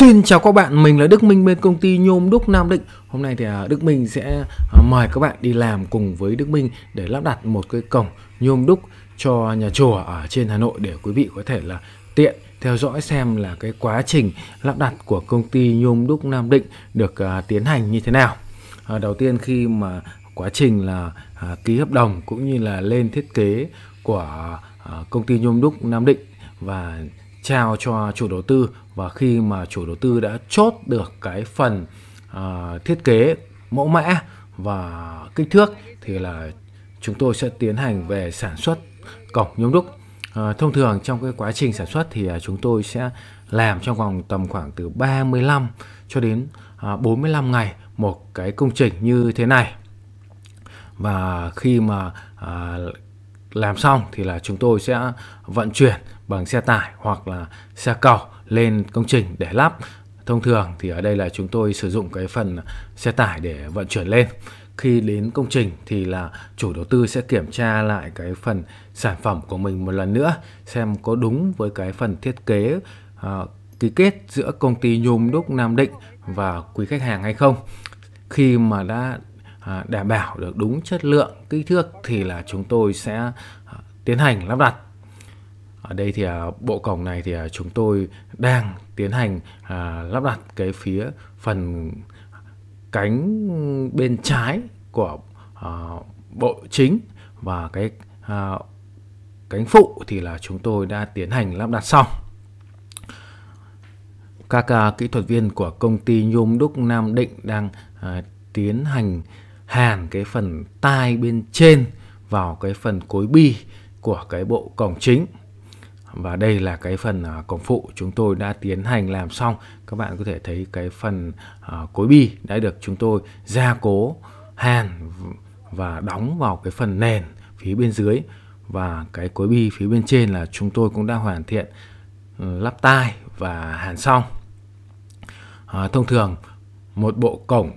Xin chào các bạn, mình là Đức Minh bên công ty Nhôm Đúc Nam Định Hôm nay thì à, Đức Minh sẽ à, mời các bạn đi làm cùng với Đức Minh để lắp đặt một cái cổng nhôm đúc cho nhà chùa ở trên Hà Nội để quý vị có thể là tiện theo dõi xem là cái quá trình lắp đặt của công ty Nhôm Đúc Nam Định được à, tiến hành như thế nào Đầu tiên khi mà quá trình là ký hợp đồng cũng như là lên thiết kế của công ty Nhôm Đúc Nam Định và trao cho chủ đầu tư và khi mà chủ đầu tư đã chốt được cái phần uh, thiết kế mẫu mã và kích thước thì là chúng tôi sẽ tiến hành về sản xuất cổng nhôm đúc À, thông thường trong cái quá trình sản xuất thì à, chúng tôi sẽ làm trong vòng tầm khoảng từ 35 cho đến à, 45 ngày một cái công trình như thế này. Và khi mà à, làm xong thì là chúng tôi sẽ vận chuyển bằng xe tải hoặc là xe cầu lên công trình để lắp. Thông thường thì ở đây là chúng tôi sử dụng cái phần xe tải để vận chuyển lên. Khi đến công trình thì là chủ đầu tư sẽ kiểm tra lại cái phần sản phẩm của mình một lần nữa xem có đúng với cái phần thiết kế uh, ký kết giữa công ty nhôm đúc Nam Định và quý khách hàng hay không. Khi mà đã À, đảm bảo được đúng chất lượng kích thước thì là chúng tôi sẽ à, tiến hành lắp đặt ở đây thì à, bộ cổng này thì chúng tôi đang tiến hành lắp đặt cái phía phần cánh bên trái của bộ chính và cái cánh phụ thì là chúng tôi đã tiến hành lắp đặt xong các kỹ thuật viên của công ty nhôm đúc Nam Định đang tiến hành hàn cái phần tai bên trên vào cái phần cối bi của cái bộ cổng chính và đây là cái phần à, cổng phụ chúng tôi đã tiến hành làm xong các bạn có thể thấy cái phần à, cối bi đã được chúng tôi gia cố hàn và đóng vào cái phần nền phía bên dưới và cái cối bi phía bên trên là chúng tôi cũng đã hoàn thiện ừ, lắp tai và hàn xong à, thông thường một bộ cổng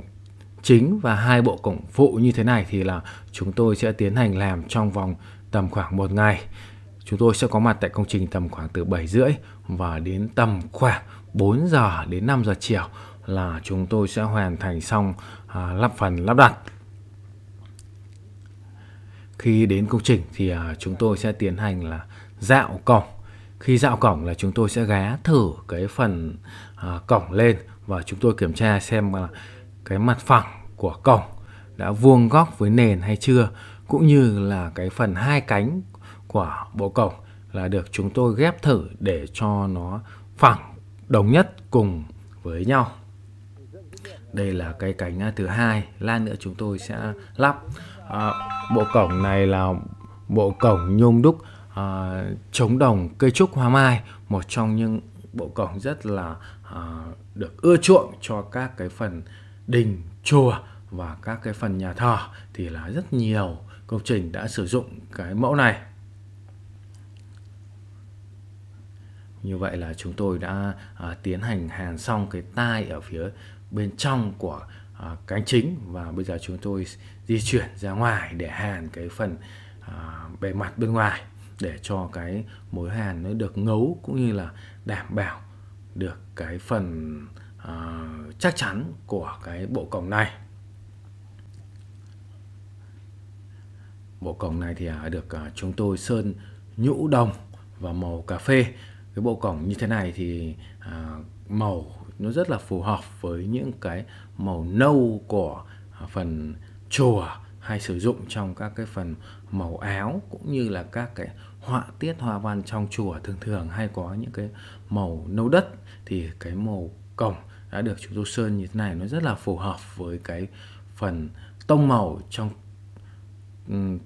chính và hai bộ cổng phụ như thế này thì là chúng tôi sẽ tiến hành làm trong vòng tầm khoảng một ngày. Chúng tôi sẽ có mặt tại công trình tầm khoảng từ 7 rưỡi và đến tầm khoảng 4 giờ đến 5 giờ chiều là chúng tôi sẽ hoàn thành xong à, lắp phần lắp đặt. Khi đến công trình thì à, chúng tôi sẽ tiến hành là dạo cổng. Khi dạo cổng là chúng tôi sẽ gá thử cái phần à, cổng lên và chúng tôi kiểm tra xem là cái mặt phẳng của cổng đã vuông góc với nền hay chưa cũng như là cái phần hai cánh của bộ cổng là được chúng tôi ghép thử để cho nó phẳng đồng nhất cùng với nhau đây là cái cánh à, thứ hai lan nữa chúng tôi sẽ lắp à, bộ cổng này là bộ cổng nhôm đúc à, chống đồng cây trúc hoa mai một trong những bộ cổng rất là à, được ưa chuộng cho các cái phần đình chùa và các cái phần nhà thờ thì là rất nhiều công trình đã sử dụng cái mẫu này như vậy là chúng tôi đã à, tiến hành hàn xong cái tai ở phía bên trong của à, cánh chính và bây giờ chúng tôi di chuyển ra ngoài để hàn cái phần à, bề mặt bên ngoài để cho cái mối hàn nó được ngấu cũng như là đảm bảo được cái phần Ờ, chắc chắn của cái bộ cổng này bộ cổng này thì à, được à, chúng tôi sơn nhũ đồng và màu cà phê cái bộ cổng như thế này thì à, màu nó rất là phù hợp với những cái màu nâu của phần chùa hay sử dụng trong các cái phần màu áo cũng như là các cái họa tiết hoa văn trong chùa thường thường hay có những cái màu nâu đất thì cái màu cổng đã được chúng tôi sơn như thế này nó rất là phù hợp với cái phần tông màu trong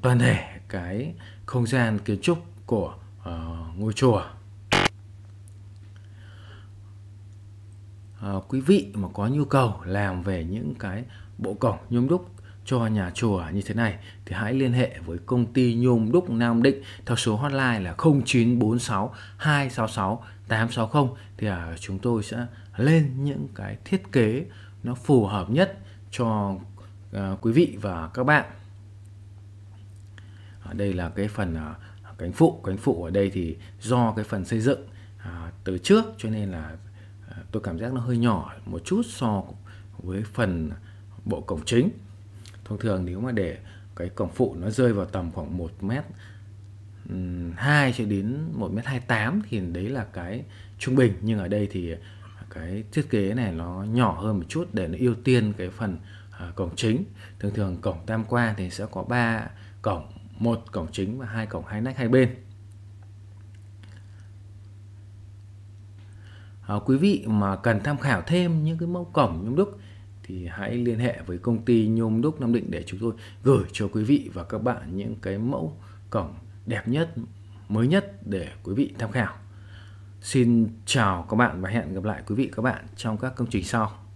toàn thể cái không gian kiến trúc của uh, ngôi chùa uh, quý vị mà có nhu cầu làm về những cái bộ cổng nhôm đúc cho nhà chùa như thế này thì hãy liên hệ với công ty nhôm đúc Nam Định theo số hotline là 0946 266 860 thì uh, chúng tôi sẽ lên những cái thiết kế nó phù hợp nhất cho uh, quý vị và các bạn ở đây là cái phần uh, cánh phụ cánh phụ ở đây thì do cái phần xây dựng uh, từ trước cho nên là uh, tôi cảm giác nó hơi nhỏ một chút so với phần bộ cổng chính thông thường nếu mà để cái cổng phụ nó rơi vào tầm khoảng 1 mét 2 cho đến 1 mét 28 thì đấy là cái trung bình nhưng ở đây thì cái thiết kế này nó nhỏ hơn một chút để nó ưu tiên cái phần à, cổng chính thường thường cổng tam quan thì sẽ có 3 cổng một cổng chính và hai cổng hai nách hai bên à, quý vị mà cần tham khảo thêm những cái mẫu cổng nhôm đúc thì hãy liên hệ với công ty nhôm đúc Nam Định để chúng tôi gửi cho quý vị và các bạn những cái mẫu cổng đẹp nhất mới nhất để quý vị tham khảo Xin chào các bạn và hẹn gặp lại quý vị các bạn trong các công trình sau.